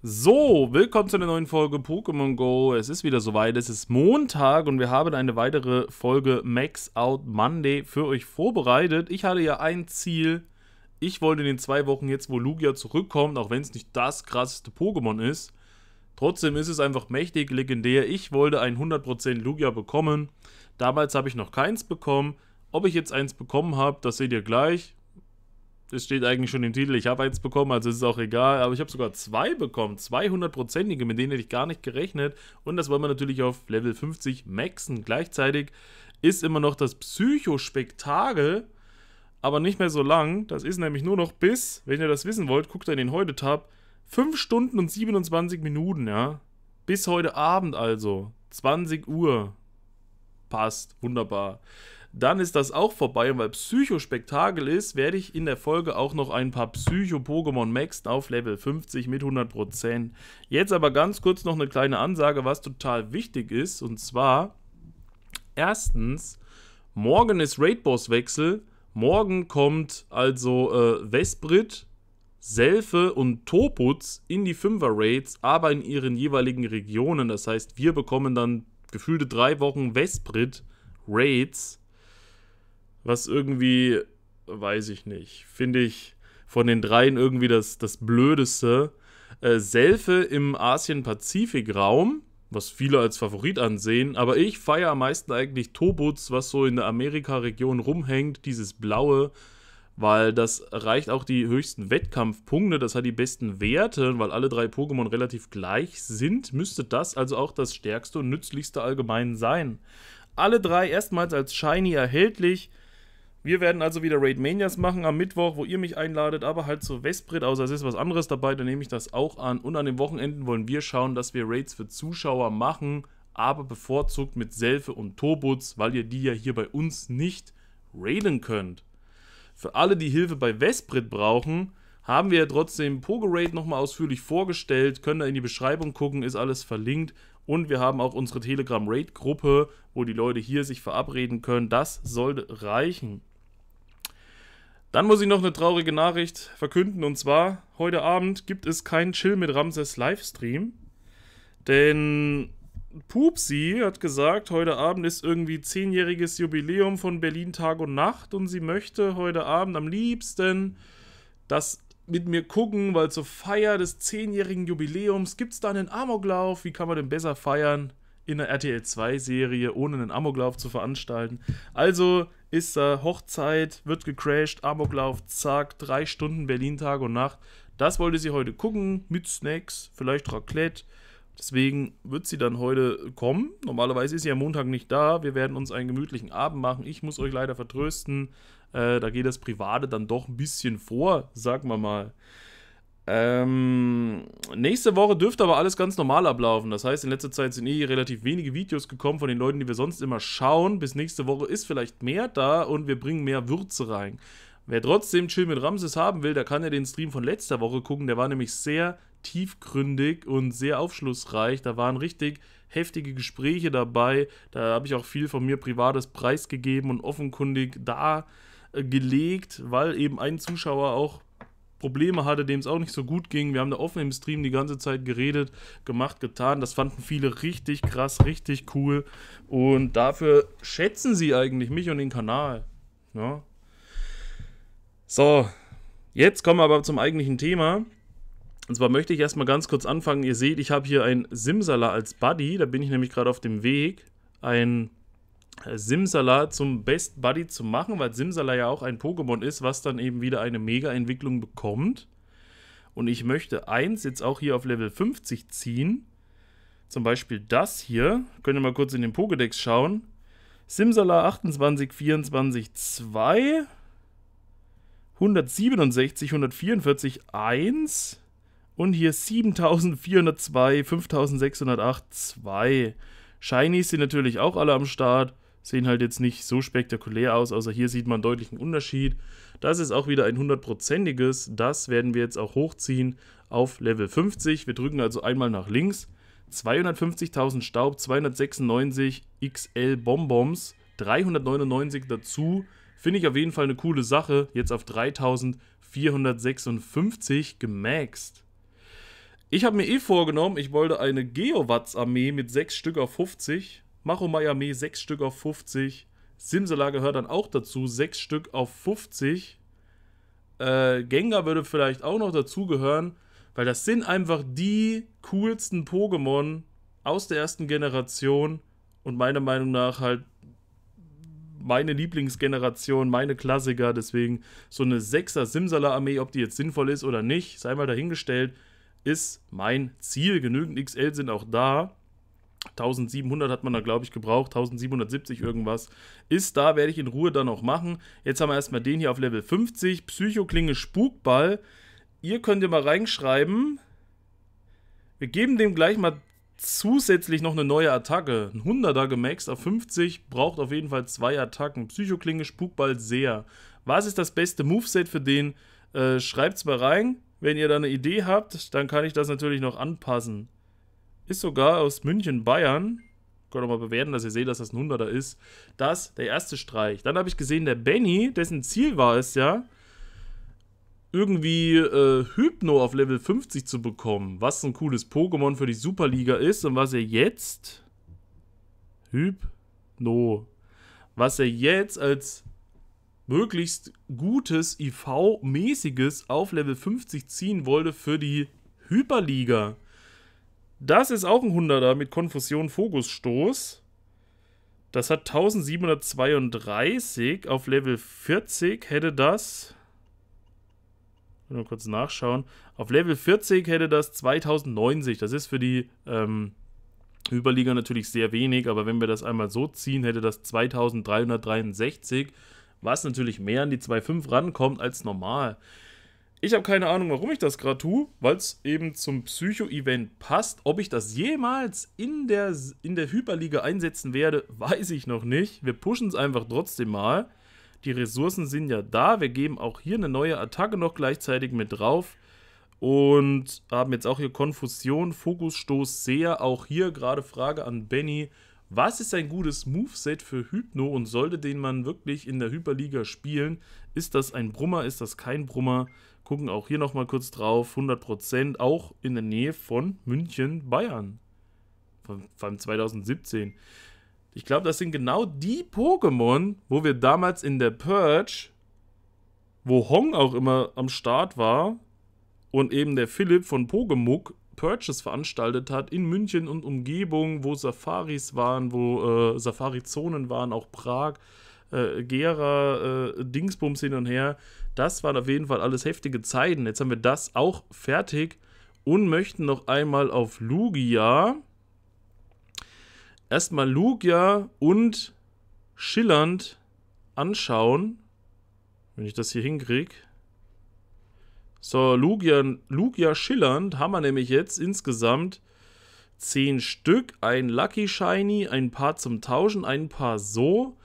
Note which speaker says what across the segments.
Speaker 1: So, willkommen zu einer neuen Folge Pokémon Go. Es ist wieder soweit, es ist Montag und wir haben eine weitere Folge Max Out Monday für euch vorbereitet. Ich hatte ja ein Ziel. Ich wollte in den zwei Wochen jetzt, wo Lugia zurückkommt, auch wenn es nicht das krasseste Pokémon ist, trotzdem ist es einfach mächtig, legendär. Ich wollte ein 100% Lugia bekommen. Damals habe ich noch keins bekommen. Ob ich jetzt eins bekommen habe, das seht ihr gleich. Das steht eigentlich schon im Titel. Ich habe eins bekommen, also ist es auch egal. Aber ich habe sogar zwei bekommen. 200-prozentige, mit denen hätte ich gar nicht gerechnet. Und das wollen wir natürlich auf Level 50 maxen. Gleichzeitig ist immer noch das Psychospektakel, aber nicht mehr so lang. Das ist nämlich nur noch bis, wenn ihr das wissen wollt, guckt in den Heute-Tab. 5 Stunden und 27 Minuten, ja. Bis heute Abend also. 20 Uhr. Passt. Wunderbar dann ist das auch vorbei. Und weil Psycho-Spektakel ist, werde ich in der Folge auch noch ein paar Psycho-Pokémon maxen auf Level 50 mit 100%. Jetzt aber ganz kurz noch eine kleine Ansage, was total wichtig ist. Und zwar, erstens, morgen ist Raid-Boss-Wechsel. Morgen kommt also äh, Vesprit, Selfe und Toputz in die 5er raids aber in ihren jeweiligen Regionen. Das heißt, wir bekommen dann gefühlte drei Wochen Vesprit-Raids was irgendwie, weiß ich nicht, finde ich von den dreien irgendwie das, das Blödeste. Äh, Selfe im Asien-Pazifik-Raum, was viele als Favorit ansehen, aber ich feiere am meisten eigentlich Tobuts, was so in der Amerika-Region rumhängt, dieses blaue, weil das erreicht auch die höchsten Wettkampfpunkte, das hat die besten Werte, weil alle drei Pokémon relativ gleich sind, müsste das also auch das stärkste und nützlichste allgemein sein. Alle drei erstmals als Shiny erhältlich, wir werden also wieder Raid Manias machen am Mittwoch, wo ihr mich einladet, aber halt zu Westbrit, außer es ist was anderes dabei, dann nehme ich das auch an. Und an den Wochenenden wollen wir schauen, dass wir Raids für Zuschauer machen, aber bevorzugt mit Selfe und Turbuts, weil ihr die ja hier bei uns nicht raiden könnt. Für alle, die Hilfe bei Westbrit brauchen, haben wir ja trotzdem Pogo-Raid nochmal ausführlich vorgestellt, könnt ihr in die Beschreibung gucken, ist alles verlinkt. Und wir haben auch unsere Telegram-Raid-Gruppe, wo die Leute hier sich verabreden können. Das sollte reichen. Dann muss ich noch eine traurige Nachricht verkünden und zwar, heute Abend gibt es keinen Chill mit Ramses Livestream, denn Pupsi hat gesagt, heute Abend ist irgendwie zehnjähriges Jubiläum von Berlin Tag und Nacht und sie möchte heute Abend am liebsten das mit mir gucken, weil zur Feier des zehnjährigen Jubiläums gibt es da einen Amoklauf. Wie kann man denn besser feiern in einer RTL 2 Serie, ohne einen Amoklauf zu veranstalten? Also ist da Hochzeit, wird gecrashed, Amoklauf, zack, drei Stunden Berlin Tag und Nacht. Das wollte sie heute gucken, mit Snacks, vielleicht Raclette. Deswegen wird sie dann heute kommen. Normalerweise ist sie am Montag nicht da. Wir werden uns einen gemütlichen Abend machen. Ich muss euch leider vertrösten. Äh, da geht das Private dann doch ein bisschen vor, sagen wir mal. mal. Ähm, nächste Woche dürfte aber alles ganz normal ablaufen. Das heißt, in letzter Zeit sind eh relativ wenige Videos gekommen von den Leuten, die wir sonst immer schauen. Bis nächste Woche ist vielleicht mehr da und wir bringen mehr Würze rein. Wer trotzdem Chill mit Ramses haben will, der kann ja den Stream von letzter Woche gucken. Der war nämlich sehr tiefgründig und sehr aufschlussreich. Da waren richtig heftige Gespräche dabei. Da habe ich auch viel von mir Privates preisgegeben und offenkundig dargelegt, weil eben ein Zuschauer auch Probleme hatte, dem es auch nicht so gut ging. Wir haben da offen im Stream die ganze Zeit geredet, gemacht, getan. Das fanden viele richtig krass, richtig cool. Und dafür schätzen sie eigentlich mich und den Kanal. Ja. Ne? So, jetzt kommen wir aber zum eigentlichen Thema. Und zwar möchte ich erstmal ganz kurz anfangen. Ihr seht, ich habe hier ein Simsala als Buddy. Da bin ich nämlich gerade auf dem Weg. Ein äh, Simsala zum Best Buddy zu machen, weil Simsala ja auch ein Pokémon ist, was dann eben wieder eine Mega-Entwicklung bekommt. Und ich möchte eins jetzt auch hier auf Level 50 ziehen. Zum Beispiel das hier. Könnt ihr mal kurz in den Pokédex schauen. Simsala 28, 24, 2. 167, 144, 1. Und hier 7402, 5608, 2. Shinies sind natürlich auch alle am Start sehen halt jetzt nicht so spektakulär aus, außer hier sieht man einen deutlichen Unterschied. Das ist auch wieder ein hundertprozentiges, das werden wir jetzt auch hochziehen auf Level 50. Wir drücken also einmal nach links, 250.000 Staub, 296 XL Bonbons, 399 dazu. Finde ich auf jeden Fall eine coole Sache, jetzt auf 3456 gemaxt. Ich habe mir eh vorgenommen, ich wollte eine geowatz armee mit 6 Stück auf 50 Macho Miami 6 Stück auf 50. Simsala gehört dann auch dazu, 6 Stück auf 50. Äh, Gengar würde vielleicht auch noch dazugehören, weil das sind einfach die coolsten Pokémon aus der ersten Generation und meiner Meinung nach halt meine Lieblingsgeneration, meine Klassiker. Deswegen so eine 6er Simsala-Armee, ob die jetzt sinnvoll ist oder nicht, sei mal dahingestellt, ist mein Ziel. Genügend XL sind auch da. 1700 hat man da, glaube ich, gebraucht, 1770 irgendwas. Ist da, werde ich in Ruhe dann auch machen. Jetzt haben wir erstmal den hier auf Level 50, Psychoklinge Spukball. Ihr könnt ihr mal reinschreiben. Wir geben dem gleich mal zusätzlich noch eine neue Attacke. Ein 100er gemaxt auf 50, braucht auf jeden Fall zwei Attacken. Psychoklinge, Spukball, sehr. Was ist das beste Moveset für den? Äh, es mal rein. Wenn ihr da eine Idee habt, dann kann ich das natürlich noch anpassen ist sogar aus München, Bayern. Könnt ihr mal bewerten, dass ihr seht, dass das ein 100er ist. Das, der erste Streich. Dann habe ich gesehen, der Benny, dessen Ziel war es ja, irgendwie äh, Hypno auf Level 50 zu bekommen. Was ein cooles Pokémon für die Superliga ist und was er jetzt... Hypno. Was er jetzt als möglichst gutes IV-mäßiges auf Level 50 ziehen wollte für die Hyperliga. Das ist auch ein 100er mit Konfusion Fokusstoß. Das hat 1732 auf Level 40 hätte das Mal kurz nachschauen. Auf Level 40 hätte das 2090. Das ist für die ähm, Überliga natürlich sehr wenig, aber wenn wir das einmal so ziehen, hätte das 2363, was natürlich mehr an die 2.5 rankommt als normal. Ich habe keine Ahnung, warum ich das gerade tue, weil es eben zum Psycho-Event passt. Ob ich das jemals in der, in der Hyperliga einsetzen werde, weiß ich noch nicht. Wir pushen es einfach trotzdem mal. Die Ressourcen sind ja da. Wir geben auch hier eine neue Attacke noch gleichzeitig mit drauf. Und haben jetzt auch hier Konfusion, Fokusstoß, sehr. Auch hier gerade Frage an Benny. Was ist ein gutes Moveset für Hypno und sollte den man wirklich in der Hyperliga spielen? Ist das ein Brummer? Ist das kein Brummer? Gucken auch hier nochmal kurz drauf. 100% auch in der Nähe von München, Bayern. Von, von 2017. Ich glaube, das sind genau die Pokémon, wo wir damals in der Purge, wo Hong auch immer am Start war und eben der Philipp von Pogemuck Purges veranstaltet hat in München und Umgebung, wo Safaris waren, wo äh, Safari-Zonen waren, auch Prag, äh, Gera, äh, Dingsbums hin und her. Das waren auf jeden Fall alles heftige Zeiten. Jetzt haben wir das auch fertig und möchten noch einmal auf Lugia. Erstmal Lugia und Schillernd anschauen. Wenn ich das hier hinkriege. So, Lugia, Lugia Schillernd haben wir nämlich jetzt insgesamt 10 Stück. Ein Lucky Shiny, ein paar zum Tauschen, ein paar so.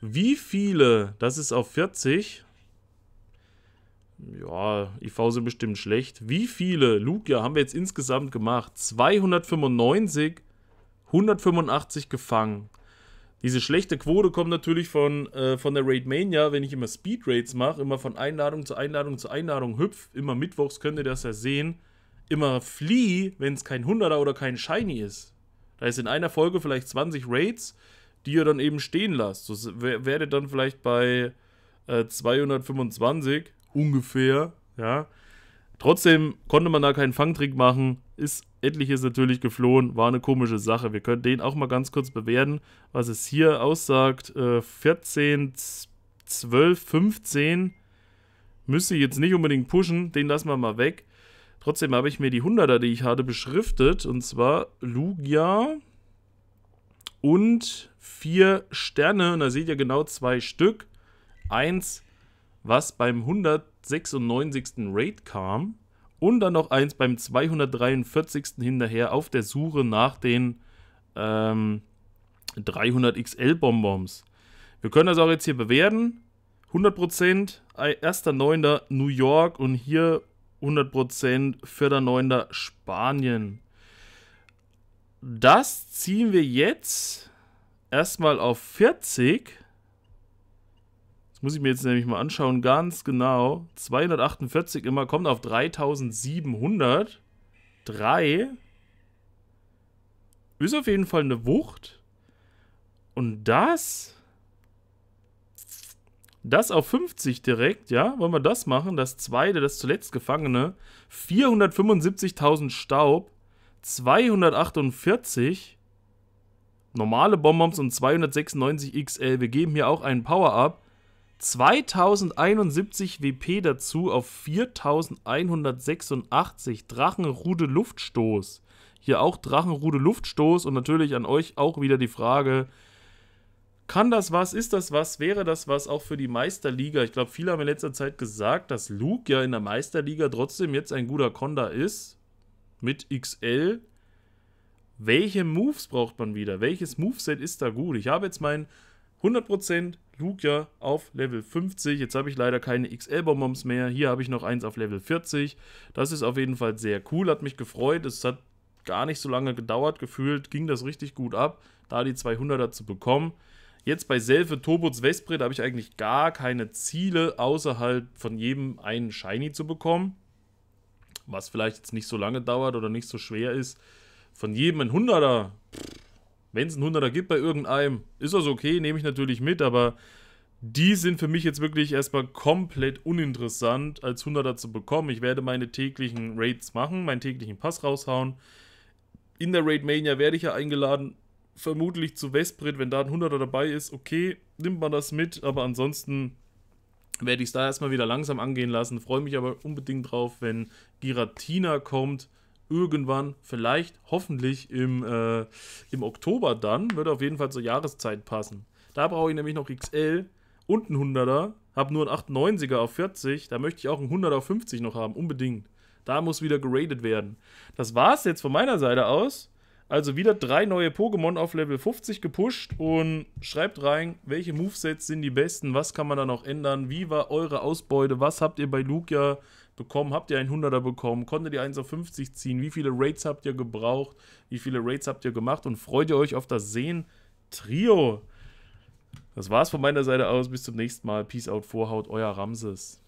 Speaker 1: Wie viele? Das ist auf 40. Ja, IV sind bestimmt schlecht. Wie viele, Lugia, haben wir jetzt insgesamt gemacht? 295, 185 gefangen. Diese schlechte Quote kommt natürlich von, äh, von der Raid Mania, wenn ich immer Speed Raids mache, immer von Einladung zu Einladung zu Einladung hüpf. Immer mittwochs könnt ihr das ja sehen. Immer Flee, wenn es kein 100er oder kein Shiny ist. Da ist in einer Folge vielleicht 20 Raids, die ihr dann eben stehen lasst. So werdet dann vielleicht bei äh, 225 ungefähr, ja. Trotzdem konnte man da keinen Fangtrick machen, ist etliches natürlich geflohen, war eine komische Sache. Wir können den auch mal ganz kurz bewerten, was es hier aussagt. Äh, 14, 12, 15 müsste ich jetzt nicht unbedingt pushen, den lassen wir mal weg. Trotzdem habe ich mir die 100er, die ich hatte, beschriftet und zwar Lugia und vier Sterne und da seht ihr genau zwei Stück. Eins was beim 196. Raid kam und dann noch eins beim 243. hinterher auf der Suche nach den ähm, 300 XL Bonbons. Wir können das auch jetzt hier bewerten. 100% 1.9. Äh, New York und hier 100% 4.9. Spanien. Das ziehen wir jetzt erstmal auf 40 muss ich mir jetzt nämlich mal anschauen, ganz genau. 248 immer, kommt auf 3700. 3. Ist auf jeden Fall eine Wucht. Und das... Das auf 50 direkt, ja? Wollen wir das machen? Das zweite, das zuletzt Gefangene. 475.000 Staub. 248 normale Bonbons und 296 XL. Wir geben hier auch einen Power-Up. 2071 WP dazu auf 4186 Drachenrude Luftstoß. Hier auch Drachenrude Luftstoß und natürlich an euch auch wieder die Frage, kann das was? Ist das was? Wäre das was auch für die Meisterliga? Ich glaube, viele haben in letzter Zeit gesagt, dass Luke ja in der Meisterliga trotzdem jetzt ein guter Konda ist. Mit XL. Welche Moves braucht man wieder? Welches Moveset ist da gut? Ich habe jetzt mein 100% Luke auf Level 50. Jetzt habe ich leider keine xl bomboms mehr. Hier habe ich noch eins auf Level 40. Das ist auf jeden Fall sehr cool, hat mich gefreut. Es hat gar nicht so lange gedauert. Gefühlt ging das richtig gut ab, da die 200er zu bekommen. Jetzt bei Selve Turbots Vesprit habe ich eigentlich gar keine Ziele, außer halt von jedem einen Shiny zu bekommen. Was vielleicht jetzt nicht so lange dauert oder nicht so schwer ist. Von jedem ein 100er. Pff wenn es einen 100er gibt bei irgendeinem, ist das okay, nehme ich natürlich mit, aber die sind für mich jetzt wirklich erstmal komplett uninteressant als 100er zu bekommen. Ich werde meine täglichen Raids machen, meinen täglichen Pass raushauen. In der Raid Mania werde ich ja eingeladen, vermutlich zu Westbrit, wenn da ein 100er dabei ist. Okay, nimmt man das mit, aber ansonsten werde ich es da erstmal wieder langsam angehen lassen. Freue mich aber unbedingt drauf, wenn Giratina kommt irgendwann, vielleicht, hoffentlich im, äh, im Oktober dann, würde auf jeden Fall zur Jahreszeit passen. Da brauche ich nämlich noch XL und einen 100er, habe nur einen 98er auf 40, da möchte ich auch einen 100er auf 50 noch haben, unbedingt. Da muss wieder geradet werden. Das war es jetzt von meiner Seite aus. Also wieder drei neue Pokémon auf Level 50 gepusht und schreibt rein, welche Movesets sind die besten, was kann man da noch ändern, wie war eure Ausbeute, was habt ihr bei Lugia bekommen? Habt ihr einen 100er bekommen? Konntet ihr 1 auf 50 ziehen? Wie viele Raids habt ihr gebraucht? Wie viele Raids habt ihr gemacht? Und freut ihr euch auf das Sehen-Trio? Das war's von meiner Seite aus. Bis zum nächsten Mal. Peace out, Vorhaut, euer Ramses.